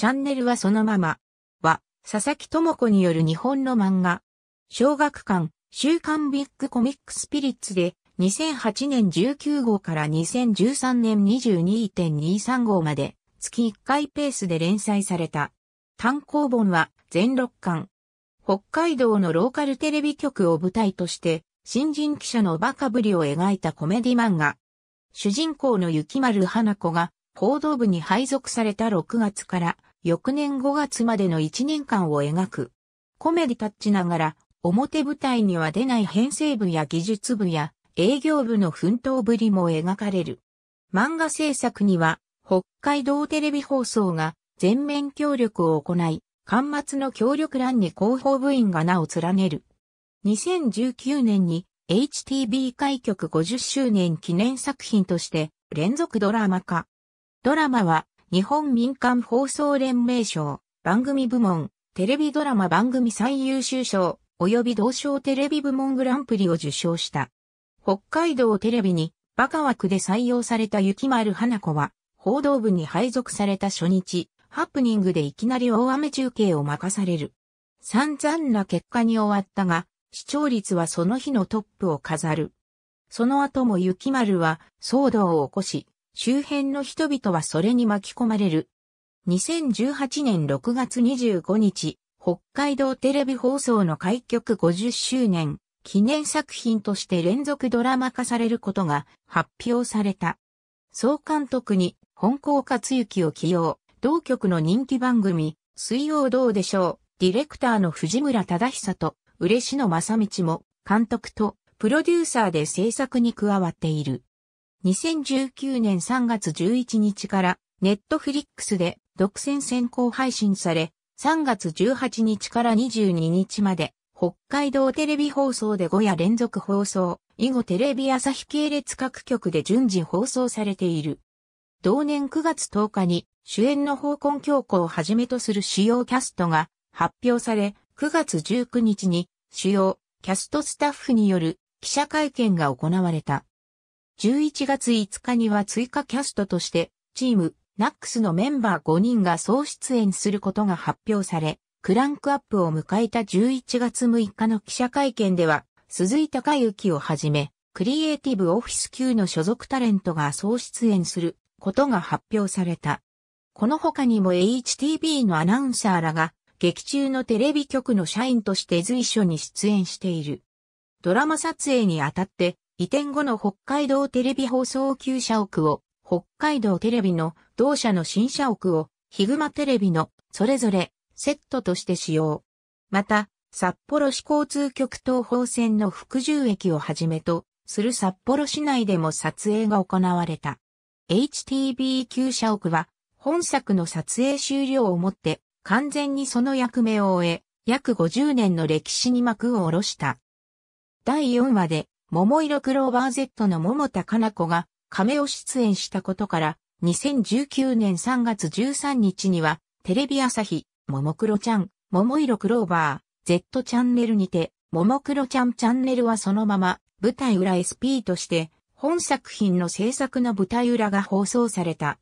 チャンネルはそのまま。は、佐々木智子による日本の漫画。小学館、週刊ビッグコミックスピリッツで、2008年19号から2013年22.23号まで、月1回ペースで連載された。単行本は全6巻。北海道のローカルテレビ局を舞台として、新人記者のバカぶりを描いたコメディ漫画。主人公の雪丸花子が報道部に配属された6月から翌年5月までの1年間を描く。コメディタッチながら、表舞台には出ない編成部や技術部や営業部の奮闘ぶりも描かれる。漫画制作には、北海道テレビ放送が全面協力を行い、端末の協力欄に広報部員が名を連ねる。2019年に HTB 開局50周年記念作品として連続ドラマ化。ドラマは日本民間放送連盟賞、番組部門、テレビドラマ番組最優秀賞、及び同賞テレビ部門グランプリを受賞した。北海道テレビに、バカ枠で採用された雪丸花子は、報道部に配属された初日、ハプニングでいきなり大雨中継を任される。散々な結果に終わったが、視聴率はその日のトップを飾る。その後も雪丸は騒動を起こし、周辺の人々はそれに巻き込まれる。2018年6月25日、北海道テレビ放送の開局50周年記念作品として連続ドラマ化されることが発表された。総監督に本校克行を起用、同局の人気番組、水曜どうでしょう、ディレクターの藤村忠久と嬉野正道も監督とプロデューサーで制作に加わっている。2019年3月11日からネットフリックスで独占先行配信され、3月18日から22日まで北海道テレビ放送で5夜連続放送、以後テレビ朝日系列各局で順次放送されている。同年9月10日に主演の方根教子をはじめとする主要キャストが発表され、9月19日に主要キャストスタッフによる記者会見が行われた。11月5日には追加キャストとして、チーム、ナックスのメンバー5人が総出演することが発表され、クランクアップを迎えた11月6日の記者会見では、鈴井隆之をはじめ、クリエイティブオフィス級の所属タレントが総出演することが発表された。この他にも h t v のアナウンサーらが、劇中のテレビ局の社員として随所に出演している。ドラマ撮影にあたって、移転後の北海道テレビ放送旧社屋を、北海道テレビの同社の新社屋を、ヒグマテレビのそれぞれセットとして使用。また、札幌市交通局東方線の福住駅をはじめとする札幌市内でも撮影が行われた。HTB 旧社屋は本作の撮影終了をもって完全にその役目を終え、約50年の歴史に幕を下ろした。第4話で桃色クローバー Z の桃田かな子が亀を出演したことから、2019年3月13日には、テレビ朝日、桃黒ちゃん、桃色クローバー、Z チャンネルにて、桃黒ちゃんチャンネルはそのまま、舞台裏 SP として、本作品の制作の舞台裏が放送された。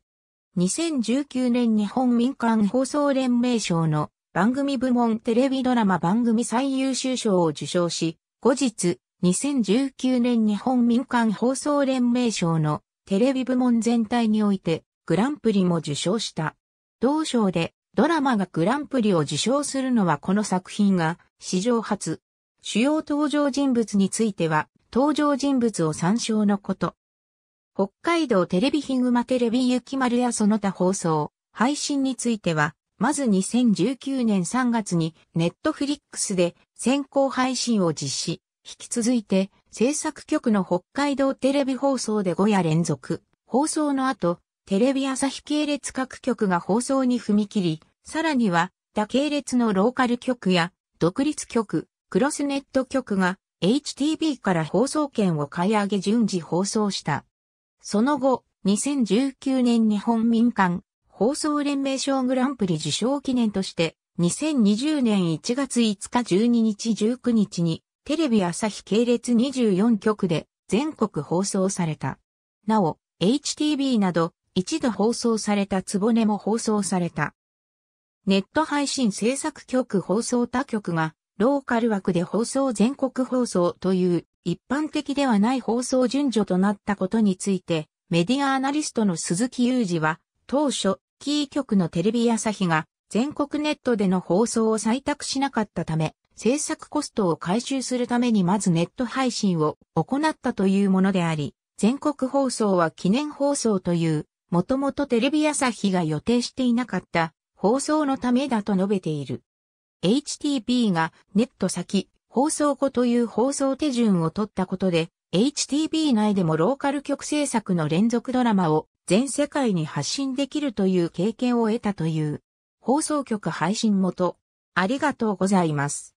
2019年日本民間放送連盟賞の番組部門テレビドラマ番組最優秀賞を受賞し、後日、2019年日本民間放送連盟賞のテレビ部門全体においてグランプリも受賞した。同賞でドラマがグランプリを受賞するのはこの作品が史上初。主要登場人物については登場人物を参照のこと。北海道テレビヒグマテレビ雪丸やその他放送、配信については、まず2019年3月にネットフリックスで先行配信を実施。引き続いて、制作局の北海道テレビ放送で5夜連続、放送の後、テレビ朝日系列各局が放送に踏み切り、さらには、他系列のローカル局や、独立局、クロスネット局が、HTB から放送権を買い上げ順次放送した。その後、2019年日本民間放送連盟賞グランプリ受賞記念として、2020年1月5日12日19日にテレビ朝日系列24局で全国放送された。なお、HTB など一度放送されたつぼねも放送された。ネット配信制作局放送他局がローカル枠で放送全国放送という一般的ではない放送順序となったことについてメディアアナリストの鈴木雄二は当初キー局のテレビ朝日が全国ネットでの放送を採択しなかったため制作コストを回収するためにまずネット配信を行ったというものであり、全国放送は記念放送という、もともとテレビ朝日が予定していなかった放送のためだと述べている。HTP がネット先、放送後という放送手順を取ったことで、HTB 内でもローカル局制作の連続ドラマを全世界に発信できるという経験を得たという放送局配信元。ありがとうございます。